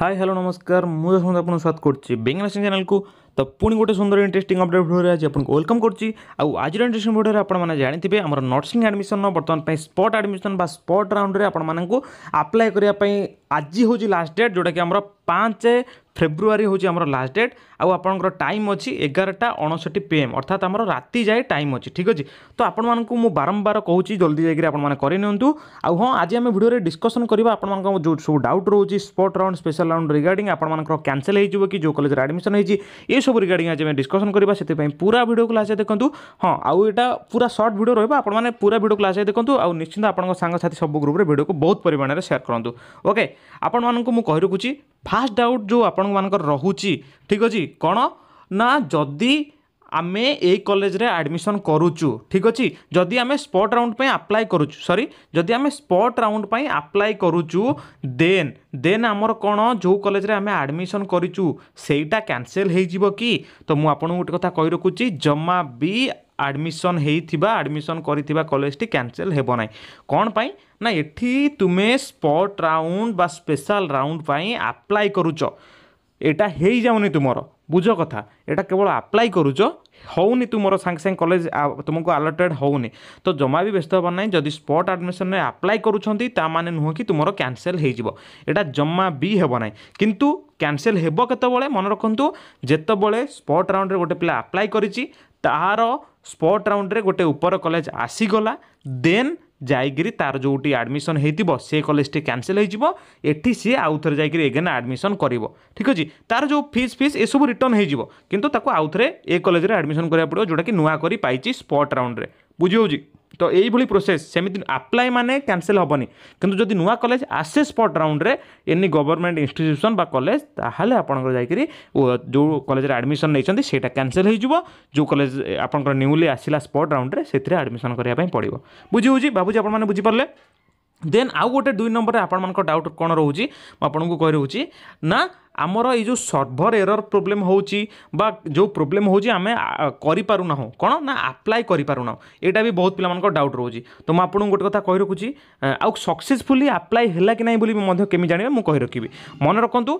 high hello ନମସ୍କାର ମୁଁ ଆପଣଙ୍କ ସ୍ୱାଗତ କରୁଛି ବେଙ୍ଗଲ ଚ୍ୟାନେଲକୁ तो पुणी गोटे सुंदर इंटरेस्ट अपडेट भिडियो आज आपको ओलकम करुँ आज इंटरेस्ट भिडियो आपने जानते हैं नर्सी आडमिशन बर्तमान spot admission spot round apply करने आज हूँ लास्ट डेट जोटा कि आम पाँच फेब्रुआरी हूँ आम लास्ट डेट आपर टाइम अच्छी एगारटा अणसठी पी एम अर्थात आम राति जाए टाइम अच्छी ठीक अच्छे तो आपको मुझ बारंबार कौन जल्दी जाकर आपंतु आउ हाँ आज आम भिडियो डिस्कसन करवा जो सब डाउट रोज spot round special round regard आपर कैनसल हो जो कलेज एडमिशन हो ଏସବୁ ରିଗାର୍ଡ଼ିଂ ଆଜି ଆମେ ଡିସ୍କସନ୍ କରିବା ସେଥିପାଇଁ ପୁରା ଭିଡ଼ିଓ କ୍ଲାସ୍ ଦେଖନ୍ତୁ ହଁ ଆଉ ଏଇଟା ପୁରା ସର୍ଟ ଭିଡ଼ିଓ ରହିବ ଆପଣମାନେ ପୁରା ଭିଡ଼ିଓ କ୍ଲାସ୍ ଦେଖନ୍ତୁ ଆଉ ନିଶ୍ଚିନ୍ତ ଆପଣଙ୍କ ସାଙ୍ଗସାଥି ସବୁ ଗ୍ରୁପ୍ରେ ଭିଡ଼ିଓକୁ ବହୁତ ପରିମାଣରେ ସେୟାର କରନ୍ତୁ ଓକେ ଆପଣମାନଙ୍କୁ ମୁଁ କହି ରଖୁଛି ଫାଷ୍ଟ ଡାଉଟ୍ ଯେଉଁ ଆପଣମାନଙ୍କର ରହୁଛି ଠିକ୍ ଅଛି କ'ଣ ନା ଯଦି ଆମେ ଏଇ କଲେଜରେ ଆଡ଼ମିସନ୍ କରୁଛୁ ଠିକ୍ ଅଛି ଯଦି ଆମେ ସ୍ପଟ୍ ରାଉଣ୍ଡ ପାଇଁ ଆପ୍ଲାଏ କରୁଛୁ ସରି ଯଦି ଆମେ ସ୍ପଟ୍ ରାଉଣ୍ଡ ପାଇଁ ଆପ୍ଲାଏ କରୁଛୁ ଦେନ୍ ଦେନ୍ ଆମର କ'ଣ ଯେଉଁ କଲେଜରେ ଆମେ ଆଡ଼ମିସନ୍ କରିଛୁ ସେଇଟା କ୍ୟାନସେଲ୍ ହେଇଯିବ କି ତ ମୁଁ ଆପଣଙ୍କୁ ଗୋଟେ କଥା କହି ରଖୁଛି ଜମା ବି ଆଡ଼ମିସନ୍ ହେଇଥିବା ଆଡ଼ମିସନ୍ କରିଥିବା କଲେଜଟି କ୍ୟାନସେଲ୍ ହେବ ନାହିଁ କ'ଣ ପାଇଁ ନା ଏଠି ତୁମେ ସ୍ପଟ୍ ରାଉଣ୍ଡ ବା ସ୍ପେଶାଲ୍ ରାଉଣ୍ଡ ପାଇଁ ଆପ୍ଲାଏ କରୁଛ ଏଇଟା ହେଇଯାଉନି ତୁମର ବୁଝ କଥା ଏଇଟା କେବଳ ଆପ୍ଲାଏ କରୁଛ ହେଉନି ତୁମର ସାଙ୍ଗେ ସାଙ୍ଗେ କଲେଜ ତୁମକୁ ଆଲଟେଡ଼୍ ହେଉନି ତ ଜମା ବି ବ୍ୟସ୍ତ ହେବାର ନାହିଁ ଯଦି ସ୍ପଟ୍ ଆଡ଼ମିସନରେ ଆପ୍ଲାଏ କରୁଛନ୍ତି ତା ମାନେ ନୁହଁ କି ତୁମର କ୍ୟାନସେଲ୍ ହେଇଯିବ ଏଇଟା ଜମା ବି ହେବ ନାହିଁ କିନ୍ତୁ କ୍ୟାନସେଲ୍ ହେବ କେତେବେଳେ ମନେ ରଖନ୍ତୁ ଯେତେବେଳେ ସ୍ପଟ୍ ରାଉଣ୍ଡରେ ଗୋଟେ ପିଲା ଆପ୍ଲାଏ କରିଛି ତାହାର ସ୍ପଟ୍ ରାଉଣ୍ଡରେ ଗୋଟେ ଉପର କଲେଜ ଆସିଗଲା ଦେନ୍ जाकि तार जो आडमिशन हो कलेज टी क्यासल होठी सी आउ थे जागेन आडमिशन कर ठीक अच्छे तार जो फिज फिज ए सब रिटर्न होती आउ थे ए कलेज आडमिशन करा पड़ो जोटा कि नुआक स्पट राउंड में बुझे ତ ଏଇଭଳି ପ୍ରୋସେସ୍ ସେମିତି ଆପ୍ଲାଏ ମାନେ କ୍ୟାନସେଲ୍ ହେବନି କିନ୍ତୁ ଯଦି ନୂଆ କଲେଜ ଆସେ ସ୍ପଟ୍ ରାଉଣ୍ଡରେ ଏନି ଗଭର୍ଣ୍ଣମେଣ୍ଟ ଇନଷ୍ଟିଚ୍ୟୁସନ୍ ବା କଲେଜ ତାହେଲେ ଆପଣଙ୍କର ଯାଇକରି ଯେଉଁ କଲେଜରେ ଆଡ଼ମିସନ୍ ନେଇଛନ୍ତି ସେଇଟା କ୍ୟାନସେଲ୍ ହେଇଯିବ ଯେଉଁ କଲେଜ ଆପଣଙ୍କର ନ୍ୟୁଲି ଆସିଲା ସ୍ପଟ୍ ରାଉଣ୍ଡରେ ସେଥିରେ ଆଡ଼ମିସନ୍ କରିବା ପାଇଁ ପଡ଼ିବ ବୁଝି ହେଉଛି ଭାବୁଛି ଆପଣମାନେ ବୁଝିପାରିଲେ ଦେନ୍ ଆଉ ଗୋଟେ ଦୁଇ ନମ୍ବରରେ ଆପଣମାନଙ୍କ ଡାଉଟ୍ କ'ଣ ରହୁଛି ମୁଁ ଆପଣଙ୍କୁ କହି ରହୁଛି ନା ଆମର ଏଇ ଯେଉଁ ସର୍ଭର ଏରର୍ ପ୍ରୋବ୍ଲେମ୍ ହେଉଛି ବା ଯେଉଁ ପ୍ରୋବ୍ଲେମ୍ ହେଉଛି ଆମେ କରିପାରୁନାହୁଁ କ'ଣ ନା ଆପ୍ଲାଏ କରିପାରୁନାହୁଁ ଏଇଟା ବି ବହୁତ ପିଲାମାନଙ୍କ ଡାଉଟ୍ ରହୁଛି ତ ମୁଁ ଆପଣଙ୍କୁ ଗୋଟେ କଥା କହି ରଖୁଛି ଆଉ ସକ୍ସେସଫୁଲି ଆପ୍ଲାଏ ହେଲା କି ନାହିଁ ବୋଲି ମଧ୍ୟ କେମିତି ଜାଣିବେ ମୁଁ କହି ରଖିବି ମନେ ରଖନ୍ତୁ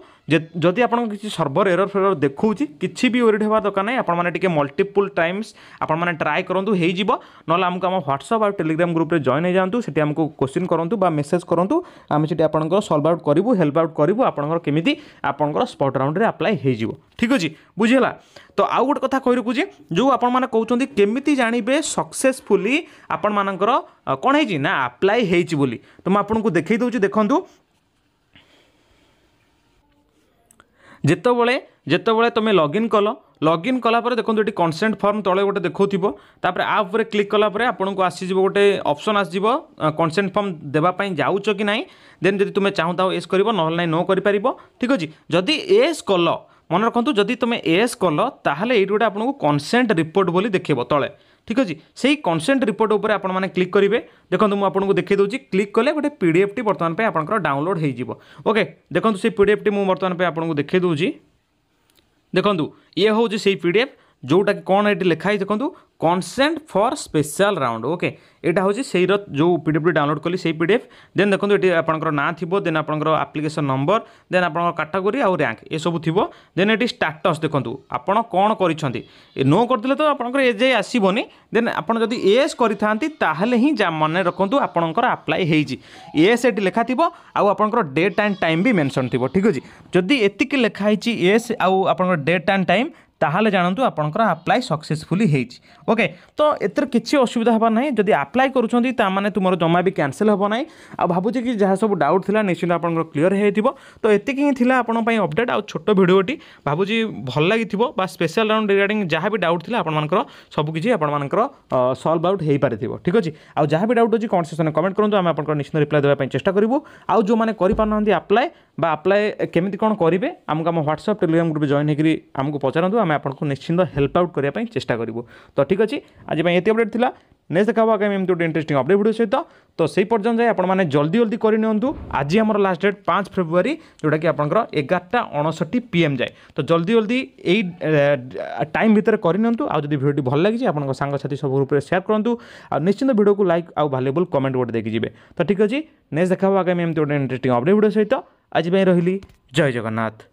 ଯଦି ଆପଣଙ୍କ କିଛି ସର୍ଭର ଏରର୍ ଫେରର୍ ଦେଖାଉଛି କିଛି ବି ୱେରିଡ଼ ହେବା ଦରକାର ନାହିଁ ଆପଣମାନେ ଟିକେ ମଲ୍ଟିପୁଲ୍ ଟାଇମ୍ସ ଆପଣମାନେ ଟ୍ରାଏ କରନ୍ତୁ ହେଇଯିବ ନହେଲେ ଆମକୁ ଆମ ହ୍ୱାଟ୍ସଆପ୍ ଆଉ ଟେଲିଗ୍ରାମ୍ ଗ୍ରୁପ୍ରେ ଜଏନ୍ ହେଇଯାଆନ୍ତୁ ସେଠି ଆମକୁ କୋଶ୍ଚିନ୍ କରନ୍ତୁ ବା ମେସେଜ୍ କରନ୍ତୁ ଆମେ ସେଠି ଆପଣଙ୍କର ସଲ୍ଭ ଆଉଟ୍ କରିବୁ ହେଲ୍ପ ଆଉଟ୍ କରିବୁ ଆପଣଙ୍କର କେମିତି ଆପଣ ଆପଣଙ୍କର ସ୍ପଟ୍ ରାଉଣ୍ଡରେ ଆପ୍ଲାଏ ହୋଇଯିବ ଠିକ୍ ଅଛି ବୁଝିହେଲା ତ ଆଉ ଗୋଟେ କଥା କହି ରଖୁଛି ଯେଉଁ ଆପଣମାନେ କହୁଛନ୍ତି କେମିତି ଜାଣିବେ ସକ୍ସେସଫୁଲି ଆପଣମାନଙ୍କର କ'ଣ ହେଇଛି ନା ଆପ୍ଲାଏ ହେଇଛି ବୋଲି ତ ମୁଁ ଆପଣଙ୍କୁ ଦେଖାଇ ଦେଉଛି ଦେଖନ୍ତୁ ଯେତେବେଳେ ଯେତେବେଳେ ତୁମେ ଲଗ୍ଇନ୍ କଲ লগইନ୍ কলাপরে দেখুন এটি কনসেন্ট ফর্ম তলে গোটে দেখুব তাপরে আপ উপরে ক্লিক কলাপরে আপনার আসিযোগ গোটে অপসন আসিব কনসেন্ট ফর্ম দেওয়া যাওছ কি না দেন যদি তুমি চাহু তাও এস করব নহলে নাই ন করে ঠিক আছে যদি এস কল মনে রাখতু যদি তুমি এস কল তাহলে এইটি গোটে আপনার কনসেন্ট রিপোর্ট বলে দেখব তলে ঠিক আছে সেই কনসেন্ট রিপোর্ট উপরে আপনার ক্লিক করবে দেখুন মু আপনার দেখে দেছি ক্লিক কলে গোটে পিডিএফটি বর্তমান আপনার ডাউনলোড হয়ে যাব ওকে দেখুন সেই পিডিএফটি মু বর্তমান আপনার দেখে দেছি ଦେଖନ୍ତୁ ଇଏ ହେଉଛି ସେଇ ପି ଡି ଏଫ୍ ଯେଉଁଟାକି କ'ଣ ଏଠି ଲେଖା ହେଇଛି ଦେଖନ୍ତୁ consent for special round okay এটা হচ্ছে সেইর যে পিডিএফ ডাউনলোড কলি সেই পিডিএফ দেন দেখুন এটি আপনার না থিব দেন আপনার আপ্লিকেসন নম্বর দেন আপনার ক্যাটাগোরি আউ র্যাঙ্ক এসব থিব দেন এটি স্টাটস দেখুন আপনার কম করছেন নো করলে তো আপনার এজ আসবনি দেন আপনার যদি এস করে থাকে তাহলে হি মনে রাখতু আপনার আপ্লাই হয়েছি এস এটি লেখা থাকবে আপনার ডেট আন্ড টাইম বি মেনশন থাকবে ঠিক আছে যদি এতিকি লেখা হয়েছি এস আপনার ডেট আন্ড টাইম তাহলে জাণতু আপনার আপ্লাই সকসেসফুলি হয়েছে ওকে তো এতে কিছু অসুবিধা হবার না যদি আপ্লাই করছেন তা মানে তোমার জমা বি ক্যানসেল হব না আবুছি কি যা সব ডাউট লা নিশ্চিত আপনার ক্লিয়ার হয়ে তো এতিক হি আপনার অপডেট আোট ভিডিওটি ভাবুছি ভাল লাগি বা স্পেশাল রাউন্ড রিগার্ডিং যা বি ডাউট লা আপনার সবুকিছি আপনার সলভ আউট হয়ে পারি ঠিক আছে আউ যা বি ডাউট অনেক কমেন্ট করুন আমি আপনার নিশ্চিত রিপ্লাই দেওয়া চেষ্টা করবু আপনার করে পার আপ্লাই বা আପ୍ଲାଏ କେମିତି କ'ଣ କରିବେ ଆମକୁ ଆମ ହ୍ୱାଟ୍ସଆପ୍ ଟେଲିଗ୍ରାମ୍ ଗ୍ରୁପ୍ରେ ଜଏନ୍ ହେଇକିରି ଆମକୁ ପଚାରନ୍ତୁ ଆମେ ଆପଣଙ୍କୁ ନିଶ୍ଚିନ୍ତ ହେଲ୍ପ ଆଉଟ୍ କରିବା ପାଇଁ ଚେଷ୍ଟା କରିବୁ ତ ଠିକ୍ ଅଛି ଆଜି ପାଇଁ ଏତେ ଅପଡ଼େଟ୍ ଥିଲା ନେକ୍ସଟ ଦେଖା ହେବ ଆଗାମୀ ଏମିତି ଗୋଟେ ଇଣ୍ଟରେଷ୍ଟିଂ ଅପଡ଼େଟ୍ ଭିଡ଼ିଓ ସହିତ ତ ସେଇ ପର୍ଯ୍ୟନ୍ତ ଯାଇ ଆପଣମାନେ ଜଲ୍ଦି ଜଲ୍ଦି କରିନିଅନ୍ତୁ ଆଜି ଆମର ଲାଷ୍ଟ ଡେଟ୍ ପାଞ୍ଚ ଫେବୃଆରୀ ଯେଉଁଟାକି ଆପଣଙ୍କର ଏଗାରଟା ଅଣଷଠି ପି ଏମ୍ ଯାଏ ତ ଜଲ୍ଦି ଜଲ୍ଦି ଏଇ ଟାଇମ୍ ଭିତରେ କରିନିଅନ୍ତୁ ଆଉ ଯଦି ଭିଡ଼ିଓଟି ଭଲ ଲାଗିଛି ଆପଣଙ୍କ ସାଙ୍ଗସାଥି ସବୁ ଗ୍ରୁପ୍ରେ ସେୟାର କରନ୍ତୁ ଆଉ ନିଶ୍ଚିନ୍ତ ଭିଡ଼ିଓକୁ ଲାଇକ୍ ଆଉ ଭାଲ୍ୟୁବୁଲ୍ କମେଣ୍ଟ ଗୋଟେ ଦେଇକି ଯିବେ ତ ଠିକ୍ ଅଛି ନେକ୍ସଟ ଦେଖା ହେବ ଆଗାମୀ ଏମିତି ଗୋଟେ ଇଣ୍ଟରେଷ୍ଟିଂ ଅପଡ଼େଟ୍ ଭିଡ଼ିଓ ସହିତ ଆଜି ପାଇଁ ରହିଲି ଜୟ ଜଗନ୍ନାଥ